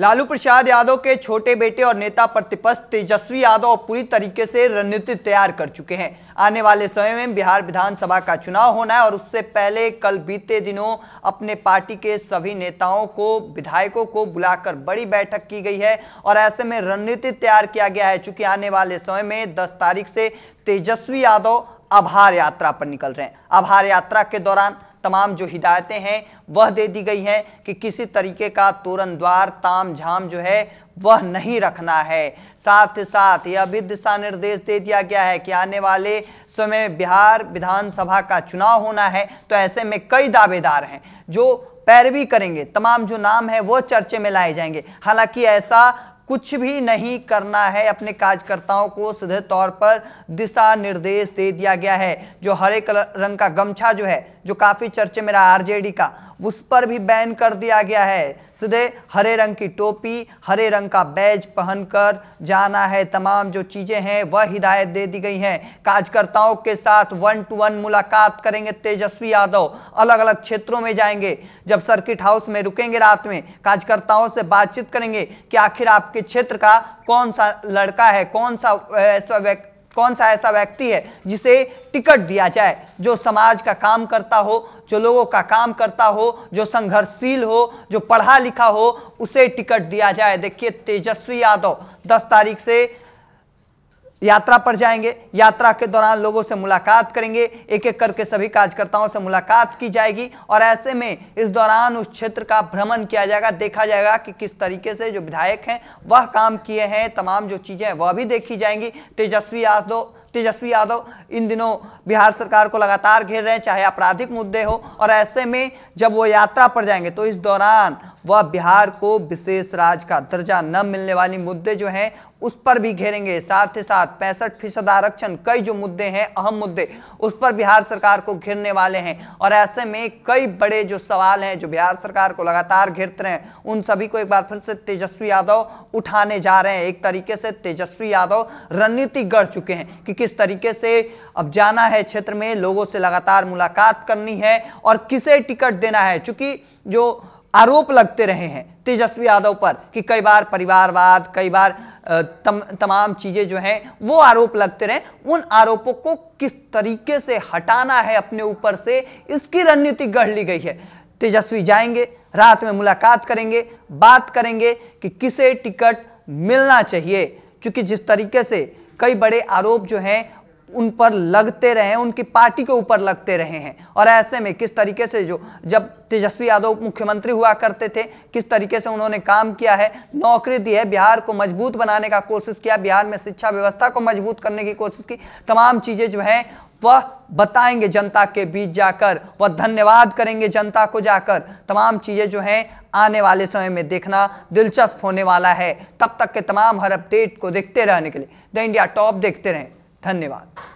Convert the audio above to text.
लालू प्रसाद यादव के छोटे बेटे और नेता प्रतिपक्ष तेजस्वी यादव पूरी तरीके से रणनीति तैयार कर चुके हैं आने वाले समय में बिहार विधानसभा का चुनाव होना है और उससे पहले कल बीते दिनों अपने पार्टी के सभी नेताओं को विधायकों को बुलाकर बड़ी बैठक की गई है और ऐसे में रणनीति तैयार किया गया है चूंकि आने वाले समय में दस तारीख से तेजस्वी यादव आभार यात्रा पर निकल रहे हैं आभार यात्रा के दौरान तमाम जो हिदायतें हैं वह दे दी गई हैं कि किसी तरीके का तोरण द्वार ताम झाम जो है वह नहीं रखना है साथ साथ यह भी दिशा निर्देश दे दिया गया है कि आने वाले समय बिहार विधानसभा का चुनाव होना है तो ऐसे में कई दावेदार हैं जो पैरवी करेंगे तमाम जो नाम है वो चर्चे में लाए जाएंगे हालांकि ऐसा कुछ भी नहीं करना है अपने कार्यकर्ताओं को सीधे तौर पर दिशा निर्देश दे दिया गया है जो हरे कलर रंग का गमछा जो है जो काफ़ी चर्चे रहा आरजेडी का उस पर भी बैन कर दिया गया है सीधे हरे रंग की टोपी हरे रंग का बैज पहनकर जाना है तमाम जो चीज़ें हैं वह हिदायत दे दी गई हैं कार्यकर्ताओं के साथ वन टू वन मुलाकात करेंगे तेजस्वी यादव अलग अलग क्षेत्रों में जाएंगे जब सर्किट हाउस में रुकेंगे रात में कार्यकर्ताओं से बातचीत करेंगे कि आखिर आपके क्षेत्र का कौन सा लड़का है कौन सा ऐसा व्यक्ति कौन सा ऐसा व्यक्ति है जिसे टिकट दिया जाए जो समाज का काम करता हो जो लोगों का काम करता हो जो संघर्षशील हो जो पढ़ा लिखा हो उसे टिकट दिया जाए देखिए तेजस्वी यादव 10 तारीख से यात्रा पर जाएंगे यात्रा के दौरान लोगों से मुलाकात करेंगे एक एक करके सभी कार्यकर्ताओं से मुलाकात की जाएगी और ऐसे में इस दौरान उस क्षेत्र का भ्रमण किया जाएगा देखा जाएगा कि किस तरीके से जो विधायक हैं वह काम किए हैं तमाम जो चीज़ें हैं वह भी देखी जाएंगी तेजस्वी यादव तेजस्वी यादव इन दिनों बिहार सरकार को लगातार घेर रहे हैं चाहे आपराधिक मुद्दे हो और ऐसे में जब वो यात्रा पर जाएंगे तो इस दौरान वह बिहार को विशेष राज्य का दर्जा न मिलने वाले मुद्दे जो हैं उस पर भी घेरेंगे साथ ही साथ पैंसठ फीसद आरक्षण कई जो मुद्दे हैं अहम मुद्दे उस पर बिहार सरकार को घेरने वाले हैं और ऐसे में कई बड़े जो सवाल हैं जो बिहार सरकार को लगातार घेरते रहे हैं उन सभी को एक बार फिर से तेजस्वी यादव उठाने जा रहे हैं एक तरीके से तेजस्वी यादव रणनीति गढ़ चुके हैं कि किस तरीके से अब जाना है क्षेत्र में लोगों से लगातार मुलाकात करनी है और किसे टिकट देना है चूंकि जो आरोप लगते रहे हैं तेजस्वी यादव पर कि कई बार परिवारवाद कई बार तम, तमाम चीज़ें जो हैं वो आरोप लगते रहे उन आरोपों को किस तरीके से हटाना है अपने ऊपर से इसकी रणनीति गढ़ ली गई है तेजस्वी जाएंगे रात में मुलाकात करेंगे बात करेंगे कि किसे टिकट मिलना चाहिए क्योंकि जिस तरीके से कई बड़े आरोप जो हैं उन पर लगते रहे उनकी पार्टी के ऊपर लगते रहे हैं और ऐसे में किस तरीके से जो जब तेजस्वी यादव मुख्यमंत्री हुआ करते थे किस तरीके से उन्होंने काम किया है नौकरी दी है बिहार को मजबूत बनाने का कोशिश किया बिहार में शिक्षा व्यवस्था को मजबूत करने की कोशिश की तमाम चीज़ें जो हैं वह बताएंगे जनता के बीच जाकर वह धन्यवाद करेंगे जनता को जाकर तमाम चीज़ें जो हैं आने वाले समय में देखना दिलचस्प होने वाला है तब तक के तमाम हर अपडेट को देखते रहने के लिए द इंडिया टॉप देखते रहें धन्यवाद